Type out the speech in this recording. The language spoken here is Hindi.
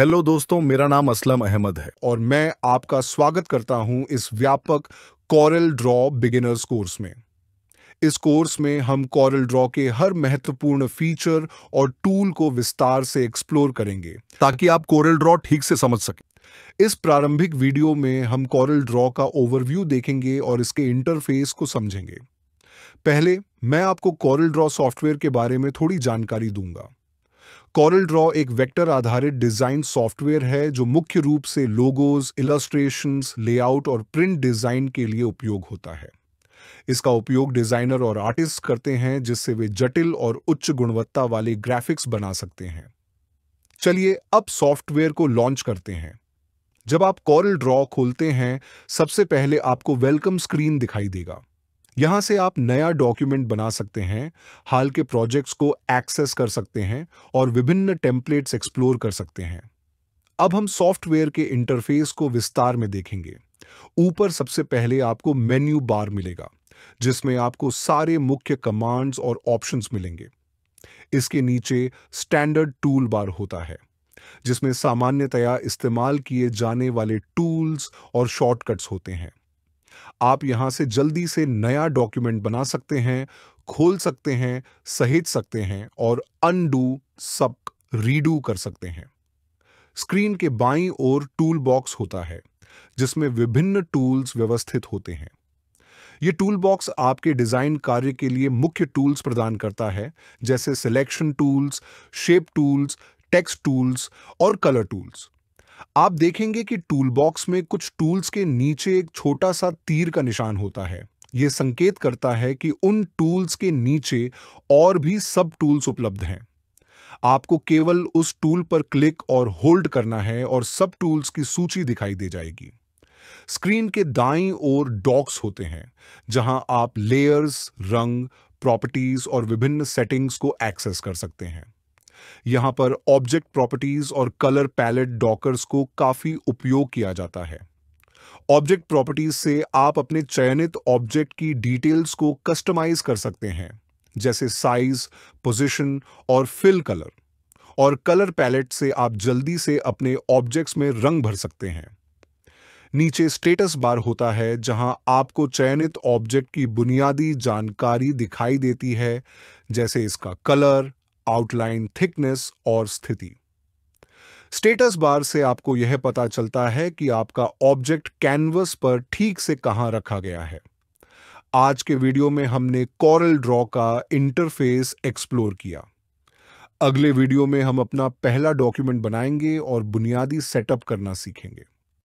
हेलो दोस्तों मेरा नाम असलम अहमद है और मैं आपका स्वागत करता हूं इस व्यापक कॉरल ड्रॉ बिगिनर्स कोर्स में इस कोर्स में हम कॉरल ड्रॉ के हर महत्वपूर्ण फीचर और टूल को विस्तार से एक्सप्लोर करेंगे ताकि आप कॉरल ड्रॉ ठीक से समझ सकें इस प्रारंभिक वीडियो में हम कॉरल ड्रॉ का ओवरव्यू देखेंगे और इसके इंटरफेस को समझेंगे पहले मैं आपको कॉरल ड्रॉ सॉफ्टवेयर के बारे में थोड़ी जानकारी दूंगा कॉरल ड्रॉ एक वेक्टर आधारित डिज़ाइन सॉफ्टवेयर है जो मुख्य रूप से लोगोज इलस्ट्रेशंस लेआउट और प्रिंट डिज़ाइन के लिए उपयोग होता है इसका उपयोग डिज़ाइनर और आर्टिस्ट करते हैं जिससे वे जटिल और उच्च गुणवत्ता वाले ग्राफिक्स बना सकते हैं चलिए अब सॉफ्टवेयर को लॉन्च करते हैं जब आप कॉरल ड्रॉ खोलते हैं सबसे पहले आपको वेलकम स्क्रीन दिखाई देगा यहाँ से आप नया डॉक्यूमेंट बना सकते हैं हाल के प्रोजेक्ट्स को एक्सेस कर सकते हैं और विभिन्न टेम्पलेट्स एक्सप्लोर कर सकते हैं अब हम सॉफ्टवेयर के इंटरफेस को विस्तार में देखेंगे ऊपर सबसे पहले आपको मेन्यू बार मिलेगा जिसमें आपको सारे मुख्य कमांड्स और ऑप्शंस मिलेंगे इसके नीचे स्टैंडर्ड टूल बार होता है जिसमें सामान्यतया इस्तेमाल किए जाने वाले टूल्स और शॉर्टकट्स होते हैं आप यहां से जल्दी से नया डॉक्यूमेंट बना सकते हैं खोल सकते हैं सहेज सकते हैं और अनडू सब रीडू कर सकते हैं स्क्रीन के बाईं ओर टूल बॉक्स होता है जिसमें विभिन्न टूल्स व्यवस्थित होते हैं ये टूल बॉक्स आपके डिज़ाइन कार्य के लिए मुख्य टूल्स प्रदान करता है जैसे selection tools shape tools text tools और कलर टूल्स आप देखेंगे कि टूल बॉक्स में कुछ टूल्स के नीचे एक छोटा सा तीर का निशान होता है ये संकेत करता है कि उन टूल्स के नीचे और भी सब टूल्स उपलब्ध हैं आपको केवल उस टूल पर क्लिक और होल्ड करना है और सब टूल्स की सूची दिखाई दे जाएगी स्क्रीन के दाईं ओर डॉक्स होते हैं जहां आप लेयर्स रंग प्रॉपर्टीज और विभिन्न सेटिंग्स को एक्सेस कर सकते हैं यहाँ पर ऑब्जेक्ट प्रॉपर्टीज और कलर पैलेट डॉकर्स को काफ़ी उपयोग किया जाता है ऑब्जेक्ट प्रॉपर्टीज से आप अपने चयनित ऑब्जेक्ट की डिटेल्स को कस्टमाइज कर सकते हैं जैसे साइज पोजिशन और फिल कलर और कलर पैलेट से आप जल्दी से अपने ऑब्जेक्ट्स में रंग भर सकते हैं नीचे स्टेटस बार होता है जहां आपको चयनित ऑब्जेक्ट की बुनियादी जानकारी दिखाई देती है जैसे इसका कलर आउटलाइन थिकनेस और स्थिति स्टेटस बार से आपको यह पता चलता है कि आपका ऑब्जेक्ट कैनवस पर ठीक से कहां रखा गया है आज के वीडियो में हमने कॉरल ड्रॉ का इंटरफेस एक्सप्लोर किया अगले वीडियो में हम अपना पहला डॉक्यूमेंट बनाएंगे और बुनियादी सेटअप करना सीखेंगे